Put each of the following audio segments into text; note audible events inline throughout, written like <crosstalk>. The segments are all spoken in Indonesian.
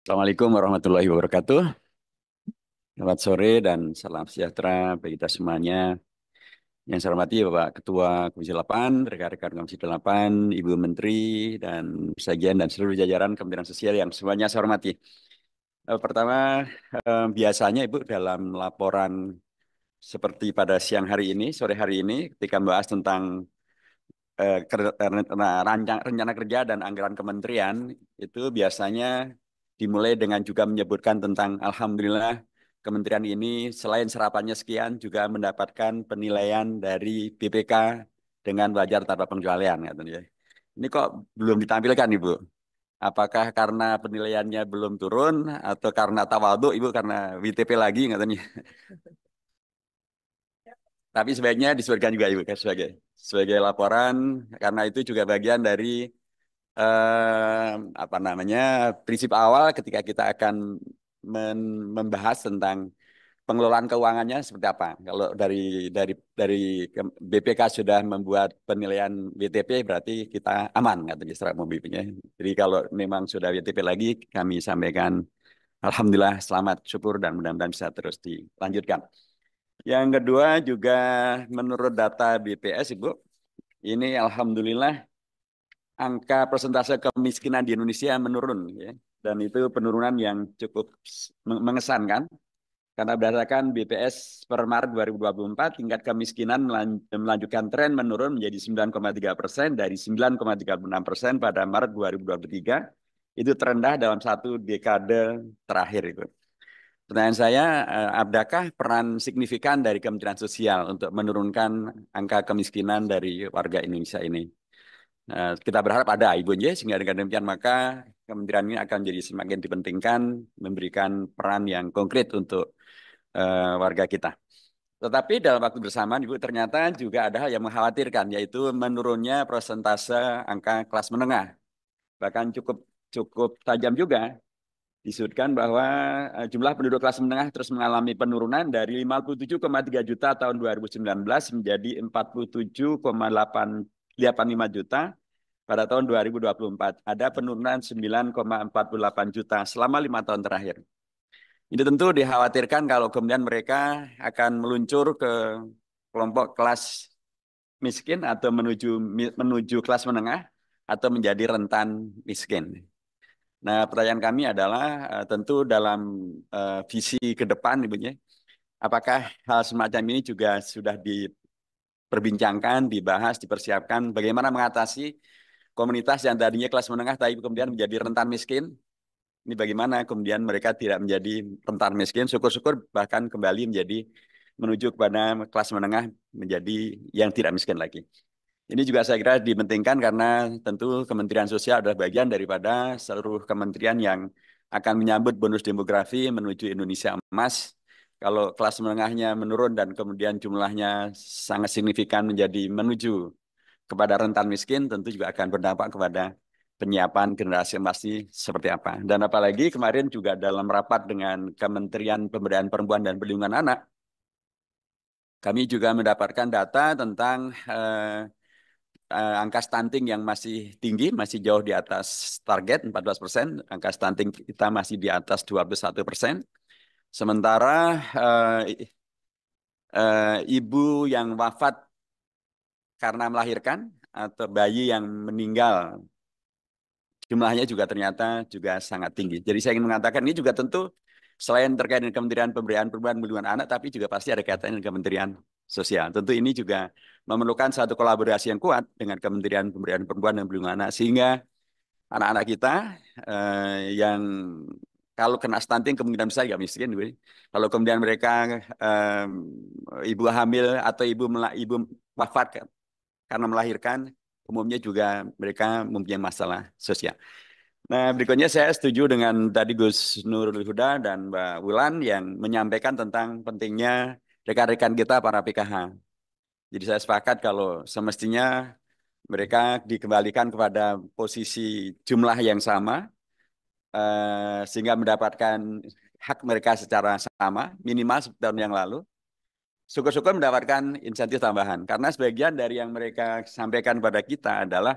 Assalamualaikum warahmatullahi wabarakatuh. Selamat sore dan salam sejahtera bagi kita semuanya. Yang saya hormati Bapak Ketua Komisi 8, rekan-rekan Komisi 8, Ibu Menteri, dan sekjen dan seluruh jajaran Kementerian Sosial yang semuanya saya hormati. Eh, pertama, eh, biasanya Ibu dalam laporan seperti pada siang hari ini, sore hari ini, ketika membahas tentang eh, rencana kerja dan anggaran kementerian, itu biasanya dimulai dengan juga menyebutkan tentang Alhamdulillah kementerian ini selain serapannya sekian juga mendapatkan penilaian dari BPK dengan wajar tanpa pengecualian katanya. Ya. Ini kok belum ditampilkan Ibu? Apakah karena penilaiannya belum turun atau karena tawadu Ibu karena WTP lagi katanya? Tapi sebaiknya disebutkan juga Ibu sebagai sebagai laporan karena itu juga bagian dari eh, apa namanya prinsip awal ketika kita akan membahas tentang pengelolaan keuangannya seperti apa. Kalau dari dari dari BPK sudah membuat penilaian WTP berarti kita aman kata Istirahat mobilnya Jadi kalau memang sudah WTP lagi kami sampaikan Alhamdulillah selamat syukur dan mudah-mudahan bisa terus dilanjutkan. Yang kedua juga menurut data BPS Ibu, ini Alhamdulillah angka persentase kemiskinan di Indonesia menurun ya. dan itu penurunan yang cukup mengesankan karena berdasarkan BPS per Maret 2024 tingkat kemiskinan melanjutkan tren menurun menjadi 9,3 persen dari 9,36 persen pada Maret 2023 itu terendah dalam satu dekade terakhir itu. Pertanyaan saya, eh, adakah peran signifikan dari Kementerian Sosial untuk menurunkan angka kemiskinan dari warga Indonesia ini? Nah, kita berharap ada ibu ya, sehingga dengan demikian maka kementerian ini akan menjadi semakin dipentingkan memberikan peran yang konkret untuk uh, warga kita. Tetapi dalam waktu bersamaan ibu ternyata juga ada hal yang mengkhawatirkan yaitu menurunnya persentase angka kelas menengah bahkan cukup cukup tajam juga disebutkan bahwa eh, jumlah penduduk kelas menengah terus mengalami penurunan dari 57,3 juta tahun 2019 menjadi delapan lima juta pada tahun 2024 ada penurunan 9,48 juta selama lima tahun terakhir. Ini tentu dikhawatirkan kalau kemudian mereka akan meluncur ke kelompok kelas miskin atau menuju menuju kelas menengah atau menjadi rentan miskin. Nah, pertanyaan kami adalah eh, tentu dalam uh, visi ke depan ibunya, apakah hal semacam ini juga sudah diperbincangkan, dibahas, dipersiapkan bagaimana mengatasi komunitas yang tadinya kelas menengah tapi kemudian menjadi rentan miskin. Ini bagaimana kemudian mereka tidak menjadi rentan miskin, syukur-syukur bahkan kembali menjadi menuju kepada kelas menengah menjadi yang tidak miskin lagi. Ini juga saya kira dipentingkan karena tentu Kementerian Sosial adalah bagian daripada seluruh kementerian yang akan menyambut bonus demografi menuju Indonesia emas. Kalau kelas menengahnya menurun dan kemudian jumlahnya sangat signifikan menjadi menuju kepada rentan miskin tentu juga akan berdampak kepada penyiapan generasi emas ini seperti apa. Dan apalagi kemarin juga dalam rapat dengan Kementerian Pemberdayaan Perempuan dan Perlindungan Anak, kami juga mendapatkan data tentang eh, eh, angka stunting yang masih tinggi, masih jauh di atas target 14 persen. Angka stunting kita masih di atas 21 persen. Sementara eh, eh, ibu yang wafat karena melahirkan atau bayi yang meninggal jumlahnya juga ternyata juga sangat tinggi. Jadi saya ingin mengatakan ini juga tentu selain terkait dengan Kementerian Pemberdayaan Perempuan Perlindungan Anak, tapi juga pasti ada kaitannya dengan Kementerian Sosial. Tentu ini juga memerlukan satu kolaborasi yang kuat dengan Kementerian Pemberdayaan Perempuan dan Perlindungan Anak, sehingga anak-anak kita eh, yang kalau kena stunting kemungkinan besar nggak miskin, kalau kemudian mereka eh, ibu hamil atau ibu ibu wafat karena melahirkan umumnya juga mereka mempunyai masalah sosial. Nah, berikutnya saya setuju dengan tadi Gus Nurul Huda dan Mbak Wulan yang menyampaikan tentang pentingnya rekan-rekan kita para PKH. Jadi saya sepakat kalau semestinya mereka dikembalikan kepada posisi jumlah yang sama eh, sehingga mendapatkan hak mereka secara sama minimal tahun yang lalu syukur-syukur mendapatkan insentif tambahan. Karena sebagian dari yang mereka sampaikan pada kita adalah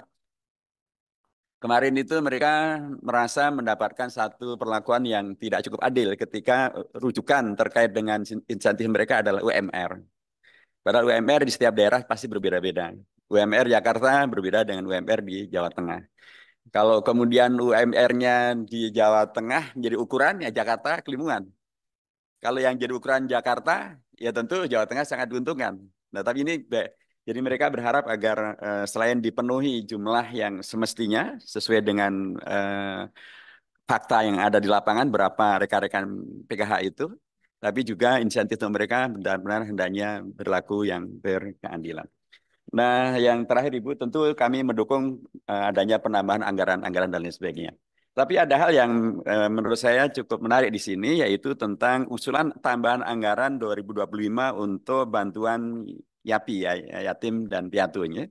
kemarin itu mereka merasa mendapatkan satu perlakuan yang tidak cukup adil ketika rujukan terkait dengan insentif mereka adalah UMR. Padahal UMR di setiap daerah pasti berbeda-beda. UMR Jakarta berbeda dengan UMR di Jawa Tengah. Kalau kemudian UMR-nya di Jawa Tengah jadi ukuran, ya Jakarta kelimungan. Kalau yang jadi ukuran Jakarta, ya tentu Jawa Tengah sangat diuntungkan. Nah, tapi ini jadi mereka berharap agar uh, selain dipenuhi jumlah yang semestinya sesuai dengan uh, fakta yang ada di lapangan berapa rekan-rekan PKH itu, tapi juga insentif untuk mereka benar-benar hendaknya berlaku yang berkeadilan. Nah, yang terakhir Ibu, tentu kami mendukung uh, adanya penambahan anggaran-anggaran dan lain sebagainya. Tapi ada hal yang eh, menurut saya cukup menarik di sini yaitu tentang usulan tambahan anggaran 2025 untuk bantuan YAPI ya, yatim dan piatunya.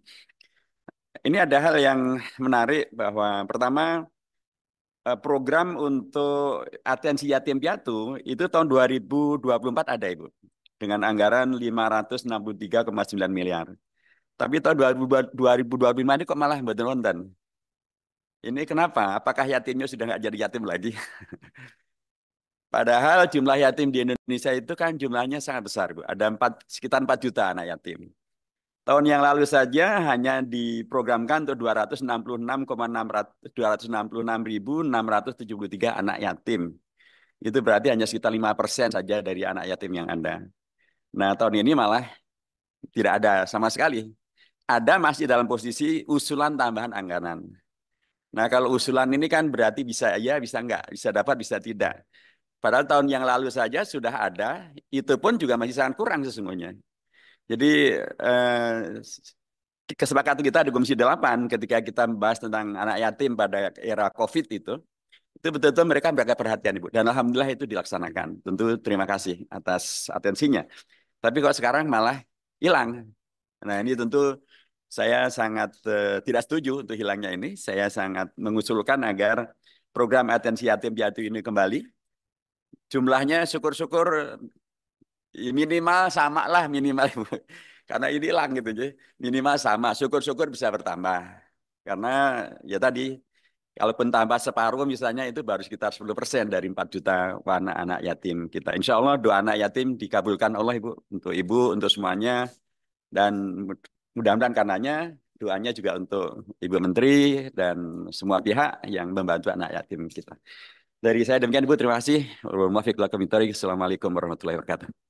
Ini ada hal yang menarik bahwa pertama eh, program untuk atensi yatim piatu itu tahun 2024 ada Ibu dengan anggaran 563,9 miliar. Tapi tahun 2025 ini kok malah buatan wonten ini kenapa? Apakah yatimnya sudah nggak jadi yatim lagi? <laughs> Padahal jumlah yatim di Indonesia itu kan jumlahnya sangat besar, Bu. Ada 4, sekitar 4 juta anak yatim. Tahun yang lalu saja hanya diprogramkan untuk puluh tiga anak yatim. Itu berarti hanya sekitar lima persen saja dari anak yatim yang ada. Nah tahun ini malah tidak ada sama sekali. Ada masih dalam posisi usulan tambahan anggaran. Nah kalau usulan ini kan berarti bisa ya, bisa enggak, bisa dapat, bisa tidak. Padahal tahun yang lalu saja sudah ada, itu pun juga masih sangat kurang sesungguhnya. Jadi eh, kesepakatan kita di Komisi 8 ketika kita membahas tentang anak yatim pada era COVID itu, itu betul-betul mereka mereka perhatian Ibu. Dan Alhamdulillah itu dilaksanakan. Tentu terima kasih atas atensinya. Tapi kok sekarang malah hilang. Nah ini tentu saya sangat uh, tidak setuju untuk hilangnya ini. Saya sangat mengusulkan agar program atensi yatim piatu ini kembali. Jumlahnya syukur-syukur eh, minimal sama lah minimal <laughs> karena ini hilang gitu jadi minimal sama syukur-syukur bisa bertambah karena ya tadi kalaupun tambah separuh misalnya itu baru sekitar 10 persen dari 4 juta warna anak yatim kita insya Allah doa anak yatim dikabulkan Allah ibu untuk ibu untuk semuanya dan mudah-mudahan karenanya doanya juga untuk Ibu Menteri dan semua pihak yang membantu anak yatim kita. Dari saya demikian Ibu, terima kasih. Assalamualaikum warahmatullahi wabarakatuh.